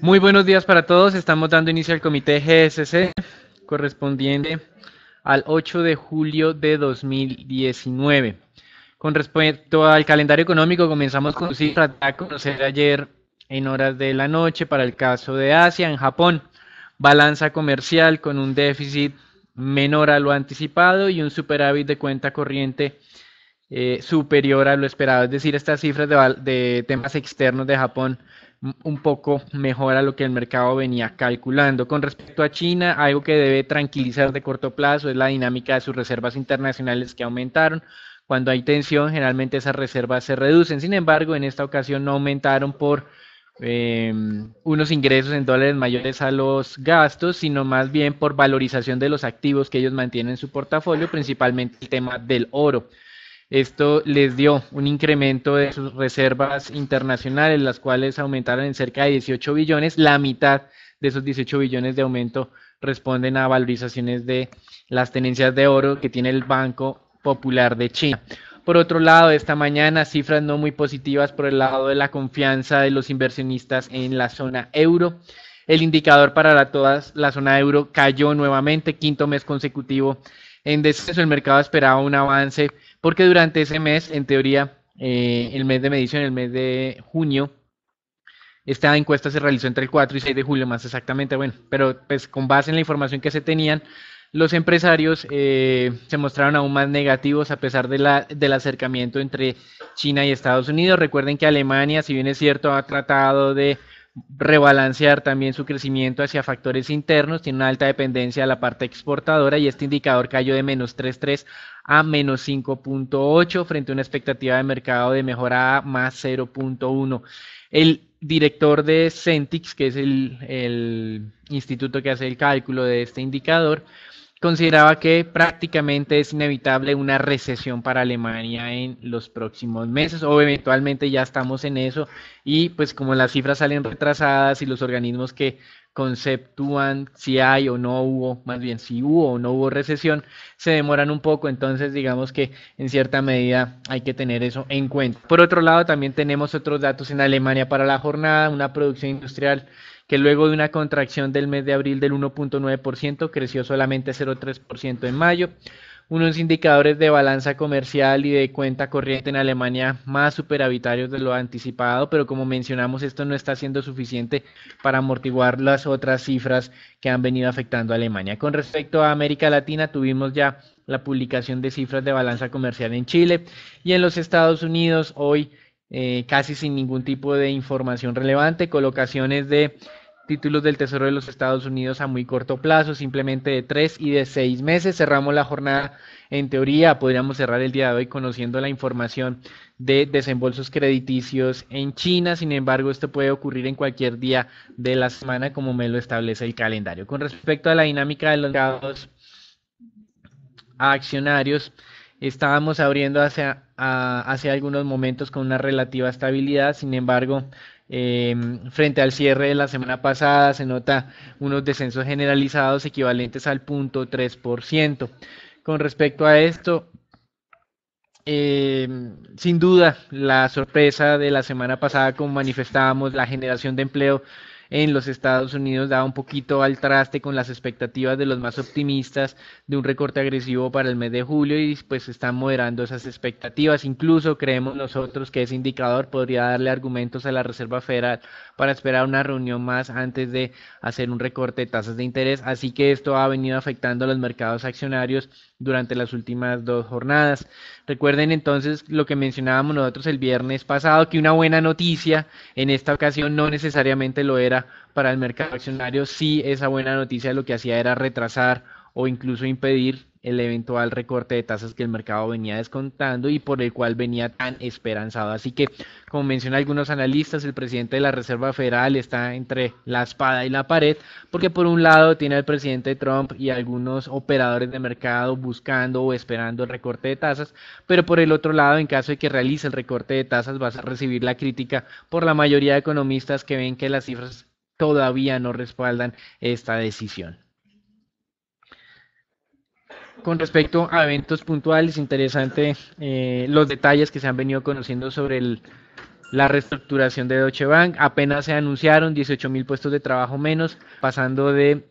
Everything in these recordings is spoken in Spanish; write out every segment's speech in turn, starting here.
Muy buenos días para todos. Estamos dando inicio al comité GSC correspondiente al 8 de julio de 2019. Con respecto al calendario económico, comenzamos con cifras a conocer ayer en horas de la noche para el caso de Asia, en Japón, balanza comercial con un déficit menor a lo anticipado y un superávit de cuenta corriente eh, superior a lo esperado. Es decir, estas cifras de temas externos de Japón un poco mejor a lo que el mercado venía calculando. Con respecto a China, algo que debe tranquilizar de corto plazo es la dinámica de sus reservas internacionales que aumentaron. Cuando hay tensión, generalmente esas reservas se reducen. Sin embargo, en esta ocasión no aumentaron por em, unos ingresos en dólares mayores a los gastos, sino más bien por valorización de los activos que ellos mantienen en su portafolio, principalmente el tema del oro. Esto les dio un incremento de sus reservas internacionales, las cuales aumentaron en cerca de 18 billones. La mitad de esos 18 billones de aumento responden a valorizaciones de las tenencias de oro que tiene el Banco Popular de China. Por otro lado, esta mañana cifras no muy positivas por el lado de la confianza de los inversionistas en la zona euro. El indicador para la, la zona euro cayó nuevamente, quinto mes consecutivo en descenso. El mercado esperaba un avance porque durante ese mes, en teoría, eh, el mes de medición, el mes de junio, esta encuesta se realizó entre el 4 y 6 de julio, más exactamente, bueno, pero pues con base en la información que se tenían, los empresarios eh, se mostraron aún más negativos a pesar de la, del acercamiento entre China y Estados Unidos. Recuerden que Alemania, si bien es cierto, ha tratado de rebalancear también su crecimiento hacia factores internos, tiene una alta dependencia a la parte exportadora y este indicador cayó de menos 3.3 a menos 5.8 frente a una expectativa de mercado de mejora a más 0.1. El director de Centix, que es el, el instituto que hace el cálculo de este indicador, consideraba que prácticamente es inevitable una recesión para Alemania en los próximos meses o eventualmente ya estamos en eso y pues como las cifras salen retrasadas y los organismos que conceptúan si hay o no hubo, más bien si hubo o no hubo recesión, se demoran un poco, entonces digamos que en cierta medida hay que tener eso en cuenta. Por otro lado, también tenemos otros datos en Alemania para la jornada, una producción industrial que luego de una contracción del mes de abril del 1.9% creció solamente 0.3% en mayo. Unos indicadores de balanza comercial y de cuenta corriente en Alemania más superavitarios de lo anticipado, pero como mencionamos, esto no está siendo suficiente para amortiguar las otras cifras que han venido afectando a Alemania. Con respecto a América Latina, tuvimos ya la publicación de cifras de balanza comercial en Chile y en los Estados Unidos hoy eh, casi sin ningún tipo de información relevante, colocaciones de títulos del Tesoro de los Estados Unidos a muy corto plazo, simplemente de tres y de seis meses. Cerramos la jornada en teoría, podríamos cerrar el día de hoy conociendo la información de desembolsos crediticios en China. Sin embargo, esto puede ocurrir en cualquier día de la semana como me lo establece el calendario. Con respecto a la dinámica de los mercados accionarios, estábamos abriendo hacia, algunos momentos con una relativa estabilidad. Sin embargo, Em, frente al cierre de la semana pasada se nota unos descensos generalizados equivalentes al 0.3%. Con respecto a esto, em, sin duda la sorpresa de la semana pasada, como manifestábamos, la generación de empleo en los Estados Unidos da un poquito al traste con las expectativas de los más optimistas de un recorte agresivo para el mes de julio y pues están moderando esas expectativas. Incluso creemos nosotros que ese indicador podría darle argumentos a la Reserva Federal para esperar una reunión más antes de hacer un recorte de tasas de interés. Así que esto ha venido afectando a los mercados accionarios durante las últimas dos jornadas. Recuerden entonces lo que mencionábamos nosotros el viernes pasado, que una buena noticia en esta ocasión no necesariamente lo era para el mercado accionario, sí esa buena noticia lo que hacía era retrasar o incluso impedir el eventual recorte de tasas que el mercado venía descontando y por el cual venía tan esperanzado. Así que, como mencionan algunos analistas, el presidente de la Reserva Federal está entre la espada y la pared, porque por un lado tiene al presidente Trump y algunos operadores de mercado buscando o esperando el recorte de tasas, pero por el otro lado, en caso de que realice el recorte de tasas, vas a recibir la crítica por la mayoría de economistas que ven que las cifras todavía no respaldan esta decisión con respecto a eventos puntuales, interesante eh, los detalles que se han venido conociendo sobre la reestructuración de Deutsche Bank. Apenas se anunciaron 18 mil puestos de trabajo menos, pasando de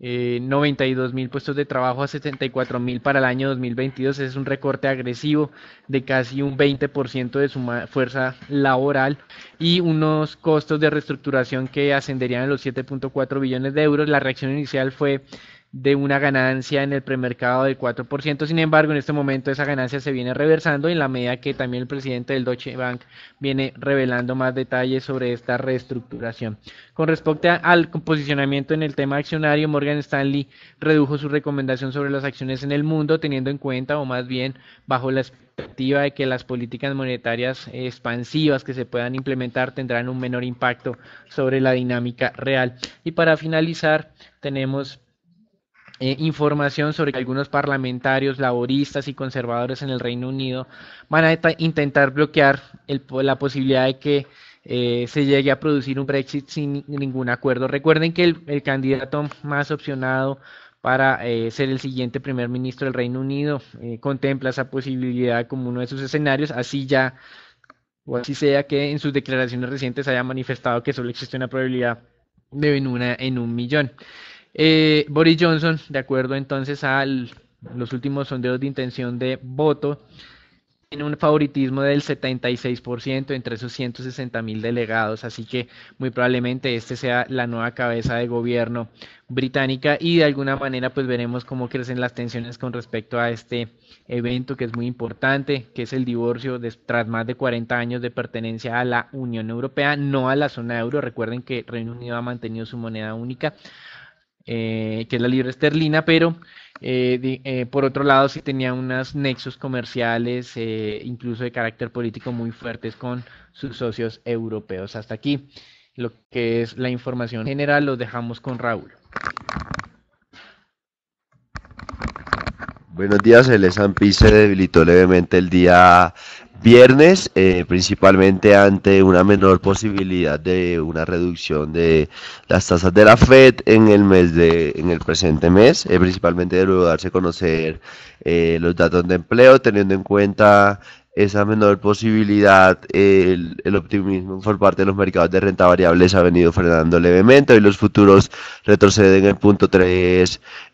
eh, 92 mil puestos de trabajo a 74 mil para el año 2022. Es un recorte agresivo de casi un 20% de su fuerza laboral y unos costos de reestructuración que ascenderían a los 7.4 billones de euros. La reacción inicial fue de una ganancia en el premercado del 4%. Sin embargo, en este momento esa ganancia se viene reversando en la medida que también el presidente del Deutsche Bank viene revelando más detalles sobre esta reestructuración. Con respecto al posicionamiento en el tema accionario, Morgan Stanley redujo su recomendación sobre las acciones en el mundo, teniendo en cuenta, o más bien bajo la expectativa de que las políticas monetarias expansivas que se puedan implementar tendrán un menor impacto sobre la dinámica real. Y para finalizar, tenemos eh, información sobre que algunos parlamentarios laboristas y conservadores en el Reino Unido van a intentar bloquear la posibilidad de que eh, se llegue a producir un Brexit sin ningún acuerdo. Recuerden que el, candidato más opcionado para eh, ser el siguiente primer ministro del Reino Unido contempla esa posibilidad como uno de sus escenarios, así ya o así sea que en sus declaraciones recientes haya manifestado que solo existe una probabilidad de una en un millón. Eh, Boris Johnson, de acuerdo entonces a los últimos sondeos de intención de voto, tiene un favoritismo del 76% entre esos 160 mil delegados, así que muy probablemente este sea la nueva cabeza de gobierno británica y de alguna manera pues veremos cómo crecen las tensiones con respecto a este evento que es muy importante, que es el divorcio tras más de 40 años de pertenencia a la Unión Europea, no a la zona euro, recuerden que Reino Unido ha mantenido su moneda única, eh, que es la libra esterlina, pero eh, eh, por otro lado sí tenía unos nexos comerciales, eh, incluso de carácter político muy fuertes con sus socios europeos. Hasta aquí lo que es la información general, lo dejamos con Raúl. Buenos días, el S&P se debilitó levemente el día viernes, eh, principalmente ante una menor posibilidad de una reducción de las tasas de la Fed en el mes de, en el presente mes, eh, principalmente de darse a conocer eh, los datos de empleo, teniendo en cuenta esa menor posibilidad, el, optimismo por parte de los mercados de renta variable ha venido frenando levemente. y los futuros retroceden el punto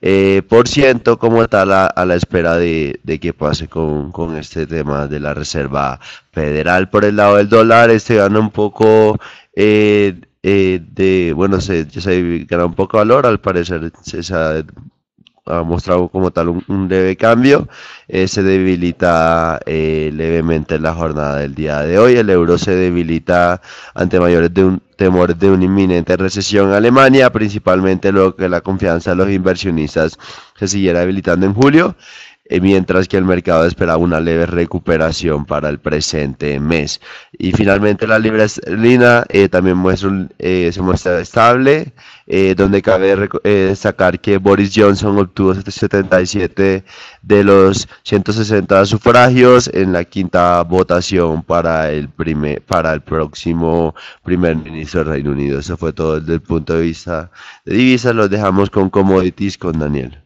eh, por ciento como está a, la espera de, de que pase con, con, este tema de la Reserva Federal. Por el lado del dólar, este gana un poco... Eh, eh, de bueno se, se gana un poco valor al parecer ha mostrado como tal un, leve cambio. Eh, se debilita eh, levemente la jornada del día de hoy. El euro se debilita ante mayores de un temores de una inminente recesión en Alemania, principalmente luego que la confianza de los inversionistas se siguiera debilitando en julio. Eh, mientras que el mercado esperaba una leve recuperación para el presente mes. Y finalmente la libra esterlina eh, también muestra eh, se muestra estable, donde cabe destacar que Boris Johnson obtuvo 77 de los 160 sufragios en la quinta votación para el, primer, para el próximo primer ministro del Reino Unido. Eso fue todo desde el punto de vista de divisas. Los dejamos con commodities con Daniel.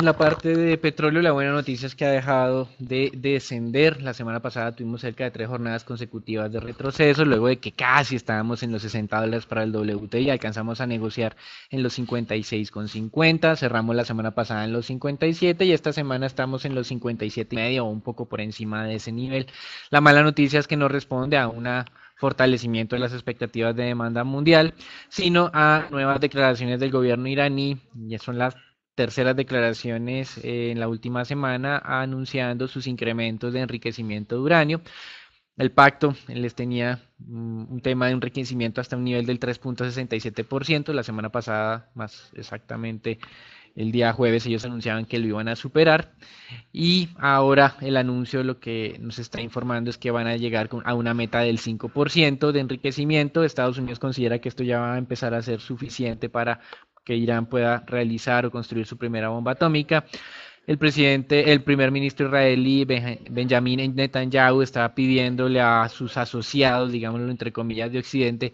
En la parte de petróleo, la buena noticia es que ha dejado de descender. La semana pasada tuvimos cerca de tres jornadas consecutivas de retroceso, luego de que casi estábamos en los 60 dólares para el WTI, alcanzamos a negociar en los 56,50, cerramos la semana pasada en los 57 y esta semana estamos en los 57.5 o un poco por encima de ese nivel. La mala noticia es que no responde a una fortalecimiento de las expectativas de demanda mundial, sino a nuevas declaraciones del gobierno iraní, y son las terceras declaraciones eh, en la última semana anunciando sus incrementos de enriquecimiento de uranio. El pacto les tenía mm, un tema de enriquecimiento hasta un nivel del 3.67%. La semana pasada, más exactamente el día jueves, ellos anunciaban que lo iban a superar. Y ahora el anuncio lo que nos está informando es que van a llegar a una meta del 5% de enriquecimiento. Estados Unidos considera que esto ya va a empezar a ser suficiente para que Irán pueda realizar o construir su primera bomba atómica. El presidente, el primer ministro israelí Benjamin Netanyahu está pidiéndole a sus asociados, digámoslo entre comillas, de Occidente,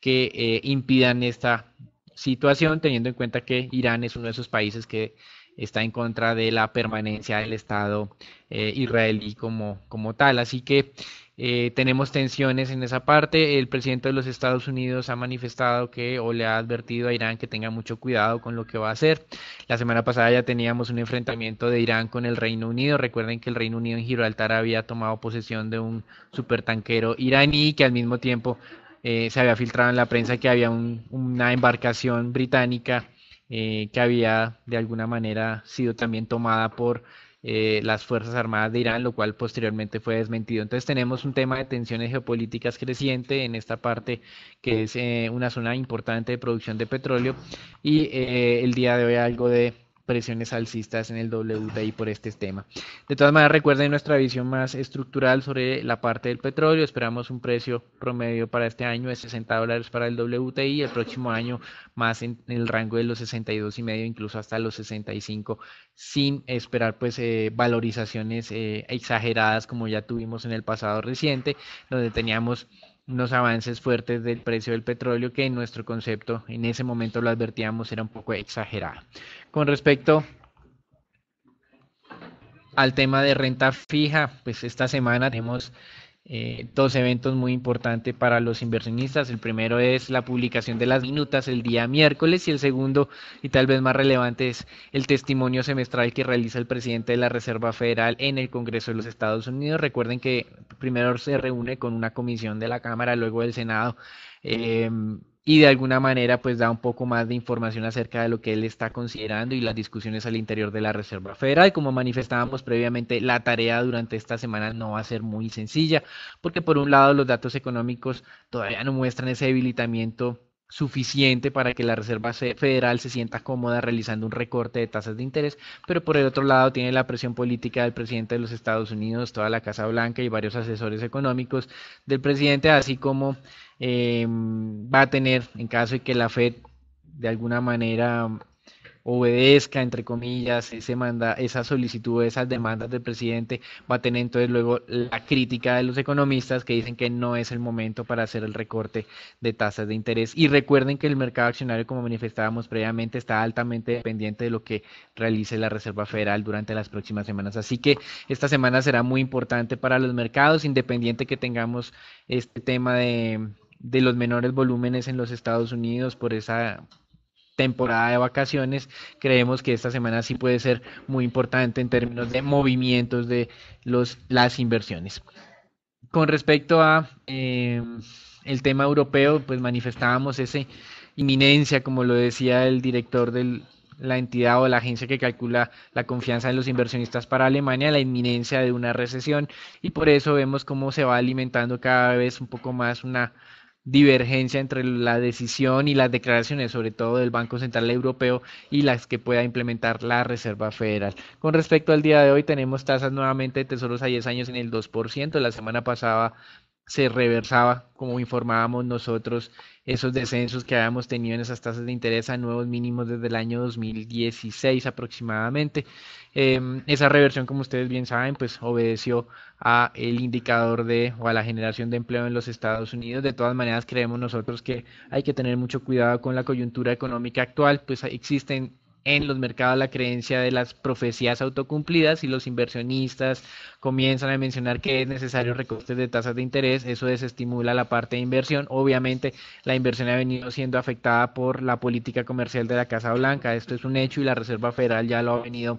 que eh, impidan esta situación, teniendo en cuenta que Irán es uno de esos países que está en contra de la permanencia del Estado eh, israelí como, como tal. Así que eh, tenemos tensiones en esa parte. El presidente de los Estados Unidos ha manifestado que o le ha advertido a Irán que tenga mucho cuidado con lo que va a hacer. La semana pasada ya teníamos un enfrentamiento de Irán con el Reino Unido. Recuerden que el Reino Unido en Gibraltar había tomado posesión de un supertanquero iraní que al mismo tiempo eh, se había filtrado en la prensa que había un, una embarcación británica eh, que había de alguna manera sido también tomada por eh, las Fuerzas Armadas de Irán, lo cual posteriormente fue desmentido. Entonces tenemos un tema de tensiones geopolíticas creciente en esta parte que es eh, una zona importante de producción de petróleo y eh, el día de hoy algo de presiones alcistas en el WTI por este tema. De todas maneras, recuerden nuestra visión más estructural sobre la parte del petróleo. Esperamos un precio promedio para este año de 60 dólares para el WTI, el próximo año más en, el rango de los 62 y medio, incluso hasta los 65, sin esperar pues eh, valorizaciones eh, exageradas como ya tuvimos en el pasado reciente, donde teníamos unos avances fuertes del precio del petróleo que en nuestro concepto en ese momento lo advertíamos era un poco exagerado. Con respecto al tema de renta fija, pues esta semana tenemos eh, dos eventos muy importantes para los inversionistas. El primero es la publicación de las minutas el día miércoles y el segundo y tal vez más relevante es el testimonio semestral que realiza el presidente de la Reserva Federal en el Congreso de los Estados Unidos. Recuerden que primero se reúne con una comisión de la Cámara, luego del Senado. Eh, y de alguna manera pues da un poco más de información acerca de lo que él está considerando y las discusiones al interior de la Reserva Federal. Como manifestábamos previamente, la tarea durante esta semana no va a ser muy sencilla, porque por un lado los datos económicos todavía no muestran ese debilitamiento suficiente para que la Reserva Federal se sienta cómoda realizando un recorte de tasas de interés, pero por el otro lado tiene la presión política del presidente de los Estados Unidos, toda la Casa Blanca y varios asesores económicos del presidente, así como Em, va a tener en caso de que la Fed de alguna manera obedezca, entre comillas, manda, esa solicitud, esas demandas del presidente, va a tener entonces luego la crítica de los economistas que dicen que no es el momento para hacer el recorte de tasas de interés. Y recuerden que el mercado accionario, como manifestábamos previamente, está altamente dependiente de lo que realice la Reserva Federal durante las próximas semanas. Así que esta semana será muy importante para los mercados, independiente que tengamos este tema de de los menores volúmenes en los Estados Unidos por esa temporada de vacaciones, creemos que esta semana sí puede ser muy importante en términos de movimientos de los, las inversiones. Con respecto a eh, el tema europeo, pues manifestábamos esa inminencia, como lo decía el director de la entidad o la agencia que calcula la confianza de los inversionistas para Alemania, la inminencia de una recesión y por eso vemos cómo se va alimentando cada vez un poco más una divergencia entre la decisión y las declaraciones, sobre todo del Banco Central Europeo, y las que pueda implementar la Reserva Federal. Con respecto al día de hoy, tenemos tasas nuevamente de tesoros a 10 años en el 2%, la semana pasada se reversaba, como informábamos nosotros, esos descensos que habíamos tenido en esas tasas de interés a nuevos mínimos desde el año 2016 aproximadamente. Em, esa reversión, como ustedes bien saben, pues obedeció a el indicador de o a la generación de empleo en los Estados Unidos. De todas maneras, creemos nosotros que hay que tener mucho cuidado con la coyuntura económica actual, pues existen en los mercados la creencia de las profecías autocumplidas y los inversionistas comienzan a mencionar que es necesario recortes de tasas de interés, eso desestimula la parte de inversión. Obviamente la inversión ha venido siendo afectada por la política comercial de la Casa Blanca, esto es un hecho y la Reserva Federal ya lo ha venido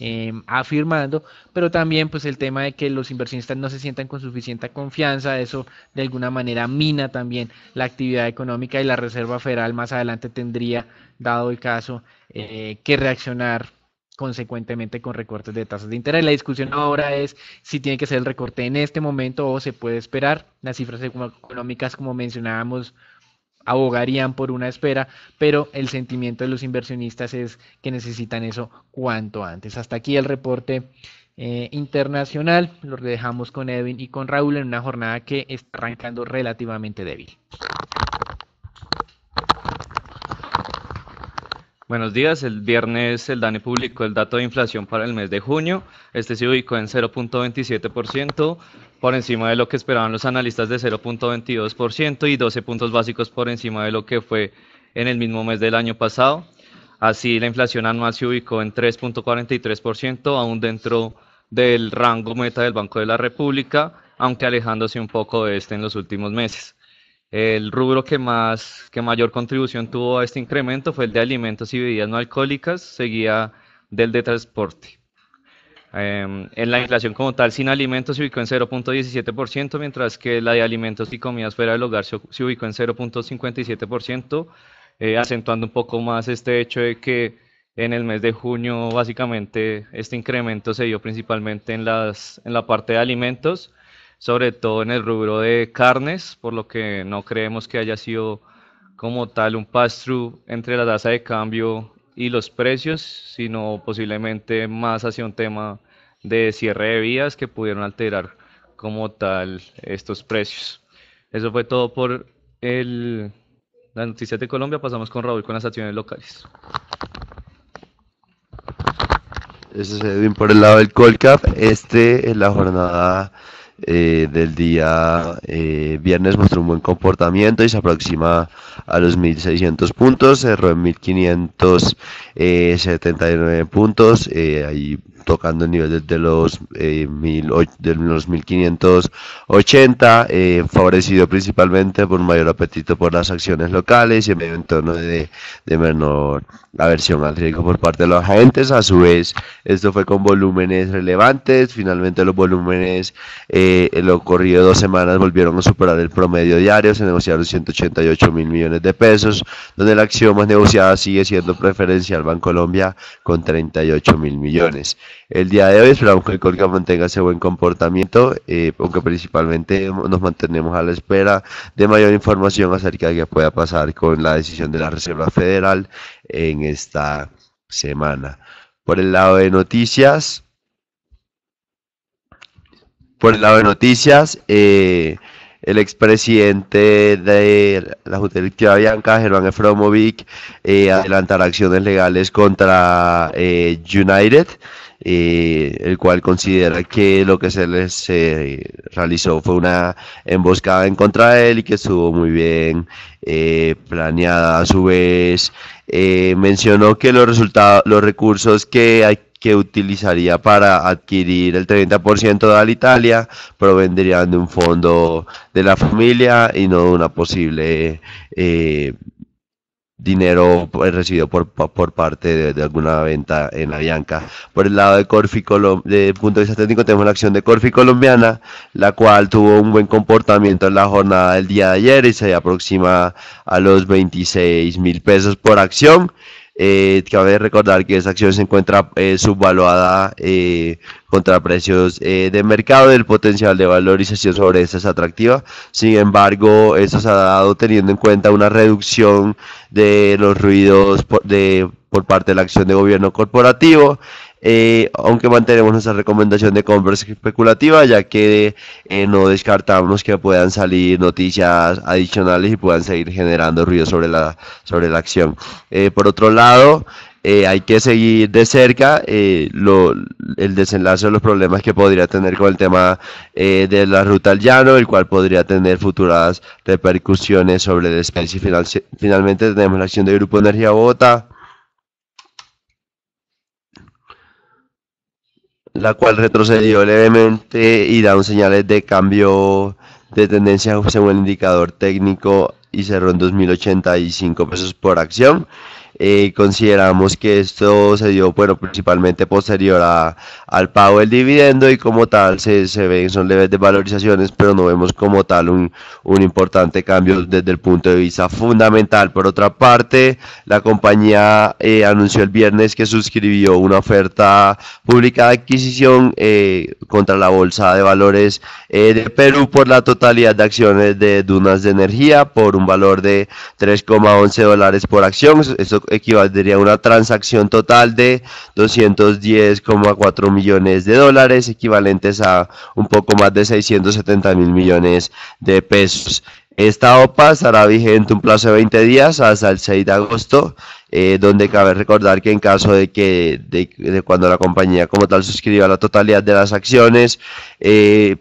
eh, afirmando, pero también pues el tema de que los inversionistas no se sientan con suficiente confianza, eso de alguna manera mina también la actividad económica y la Reserva Federal más adelante tendría, dado el caso, eh, que reaccionar consecuentemente con recortes de tasas de interés. La discusión ahora es si tiene que ser el recorte en este momento o se puede esperar. Las cifras económicas, como mencionábamos, abogarían por una espera, pero el sentimiento de los inversionistas es que necesitan eso cuanto antes. Hasta aquí el reporte eh, internacional. Lo dejamos con Edwin y con Raúl en una jornada que está arrancando relativamente débil. Buenos días, el viernes el DANE publicó el dato de inflación para el mes de junio, este se ubicó en 0.27%, por encima de lo que esperaban los analistas de 0.22% y 12 puntos básicos por encima de lo que fue en el mismo mes del año pasado. Así la inflación anual se ubicó en 3.43%, aún dentro del rango meta del Banco de la República, aunque alejándose un poco de este en los últimos meses. El rubro que más, que mayor contribución tuvo a este incremento fue el de alimentos y bebidas no alcohólicas, seguía del de transporte. Em, en la inflación como tal, sin alimentos se ubicó en 0.17%, mientras que la de alimentos y comidas fuera del hogar se, ubicó en 0.57%, eh, acentuando un poco más este hecho de que en el mes de junio básicamente este incremento se dio principalmente en, las, en la parte de alimentos sobre todo en el rubro de carnes, por lo que no creemos que haya sido como tal un pass-through entre la tasa de cambio y los precios, sino posiblemente más hacia un tema de cierre de vías que pudieron alterar como tal estos precios. Eso fue todo por el, las noticias de Colombia. Pasamos con Raúl con las acciones locales. Eso es Edwin por el lado del Colcap. Este es la jornada eh, del día eh, viernes mostró un buen comportamiento y se aproxima a los 1600 puntos, cerró en 1579 eh, puntos, ahí tocando el nivel desde eh, los, mil, de los 1580, favorecido principalmente por un mayor apetito por las acciones locales y en medio entorno de, de menor aversión al riesgo por parte de los agentes. A su vez, esto fue con volúmenes relevantes. Finalmente, los volúmenes eh, en lo ocurrido dos semanas volvieron a superar el promedio diario. Se negociaron 188 mil millones de pesos, donde la acción más negociada sigue siendo preferencial Bancolombia con 38 mil millones el día de hoy. Esperamos que el Colca mantenga ese buen comportamiento, eh, aunque principalmente nos mantenemos a la espera de mayor información acerca de qué pueda pasar con la decisión de la Reserva Federal en esta semana. Por el lado de noticias, por el lado de noticias, eh, el expresidente de la Junta Bianca, Germán Efromovic, eh, adelantará acciones legales contra eh, United eh, el cual considera que lo que se les eh, realizó fue una emboscada en contra de él y que estuvo muy bien eh, planeada. A su vez, eh, mencionó que los resultados, los recursos que hay que utilizaría para adquirir el 30% de Alitalia provendrían de un fondo de la familia y no de una posible dinero pues, recibido por, parte de, alguna venta en la Avianca. Por el lado de Corfi, de punto de vista técnico, tenemos la acción de Corfi colombiana, la cual tuvo un buen comportamiento en la jornada del día de ayer y se aproxima a los 26 mil pesos por acción. Eh, cabe recordar que esa acción se encuentra eh, subvaluada eh, contra precios eh, de mercado. El potencial de valorización sobre esa es atractiva. Sin embargo, eso se ha dado teniendo en cuenta una reducción de los ruidos de, por parte de la acción de gobierno corporativo eh, aunque mantenemos nuestra recomendación de compra especulativa, ya que eh, no descartamos que puedan salir noticias adicionales y puedan seguir generando ruido sobre la, sobre la acción. Eh, por otro lado, hay que seguir de cerca el desenlace de los problemas que podría tener con el tema de la ruta al llano, el cual podría tener futuras repercusiones sobre el especie. finalmente tenemos la acción de Grupo Energía Bogotá, la cual retrocedió levemente y da un señales de cambio de tendencia según el indicador técnico y cerró en 2.085 pesos por acción. Eh, consideramos que esto se dio, bueno, principalmente posterior a, al pago del dividendo y como tal se, ven, son leves desvalorizaciones, pero no vemos como tal un, un importante cambio desde el punto de vista fundamental. Por otra parte, la compañía eh, anunció el viernes que suscribió una oferta pública de adquisición eh, contra la Bolsa de Valores de Perú por la totalidad de acciones de Dunas de Energía por un valor de 3,11 dólares por acción equivaldría a una transacción total de 210,4 millones de dólares, equivalentes a un poco más de 670 mil millones de pesos. Esta OPA estará vigente un plazo de 20 días hasta el 6 de agosto, eh, donde cabe recordar que en caso de que cuando la compañía como tal suscriba la totalidad de las acciones, eh,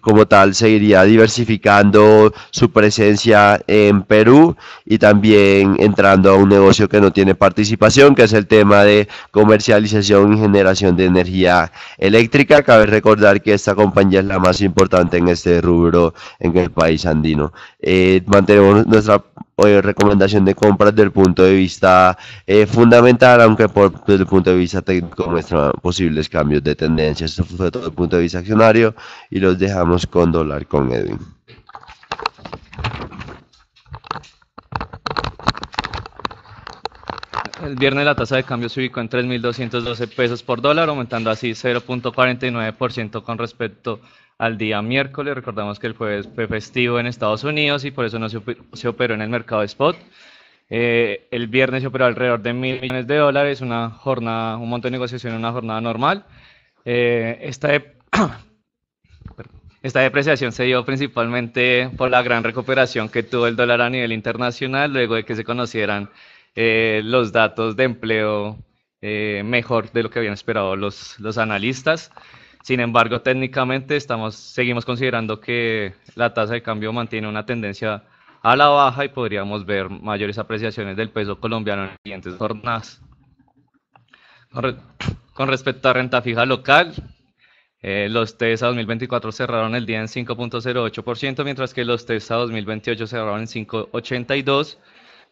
como tal seguiría diversificando su presencia en Perú y también entrando a un negocio que no tiene participación, que es el tema de comercialización y generación de energía eléctrica. Cabe recordar que esta compañía es la más importante en este rubro en el país andino. Eh, mantenemos nuestra eh, recomendación de compras desde el punto de vista eh, fundamental, aunque por, desde el punto de vista técnico muestran posibles cambios de tendencia. eso fue todo el punto de vista accionario y los dejamos con Dólar con Edwin. El viernes la tasa de cambio se ubicó en 3.212 pesos por dólar, aumentando así 0.49% con respecto al día miércoles. Recordamos que el jueves fue festivo en Estados Unidos y por eso no se operó en el mercado spot. Eh, el viernes se operó alrededor de mil millones de dólares, una jornada, un monto de negociación, en una jornada normal. Eh, esta depreciación se dio principalmente por la gran recuperación que tuvo el dólar a nivel internacional luego de que se conocieran eh, los datos de empleo eh, mejor de lo que habían esperado los, los analistas. Sin embargo, técnicamente estamos, seguimos considerando que la tasa de cambio mantiene una tendencia a la baja y podríamos ver mayores apreciaciones del peso colombiano en las siguientes jornadas. Con, respecto a renta fija local, eh, los los e a 2024 cerraron el día en 5.08%, mientras que los e a 2028 cerraron en 5.82%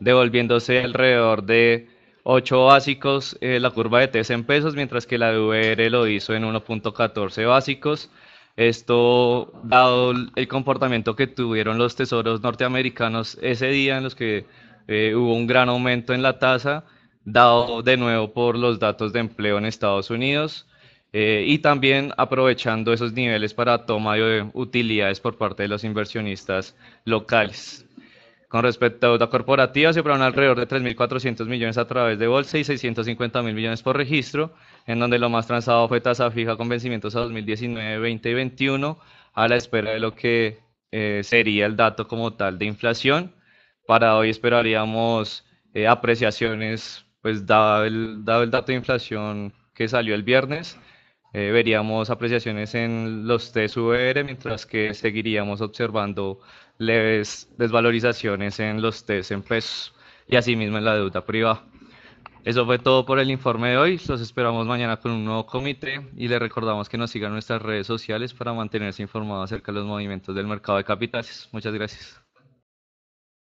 devolviéndose alrededor de 8 básicos eh, la curva de TES en pesos, mientras que la de VR lo hizo en 1.14 básicos. Esto, dado el comportamiento que tuvieron los tesoros norteamericanos ese día en los que eh, hubo un gran aumento en la tasa, dado de nuevo por los datos de empleo en Estados Unidos eh, y también aprovechando esos niveles para toma de utilidades por parte de los inversionistas locales. Con respecto a deuda corporativa, se operaron alrededor de 3.400 millones a través de bolsa y 650 mil millones por registro, en donde lo más transado fue tasa fija con vencimientos a 2019, 20 y 21, a la espera de lo que eh, sería el dato como tal de inflación. Para hoy esperaríamos eh, apreciaciones, pues dado el, dato de inflación que salió el viernes, eh, veríamos apreciaciones en los TSVR, mientras que seguiríamos observando leves desvalorizaciones en los test en pesos y asimismo en la deuda privada. Eso fue todo por el informe de hoy. Los esperamos mañana con un nuevo comité y les recordamos que nos sigan nuestras redes sociales para mantenerse informados acerca de los movimientos del mercado de capitales. Muchas gracias.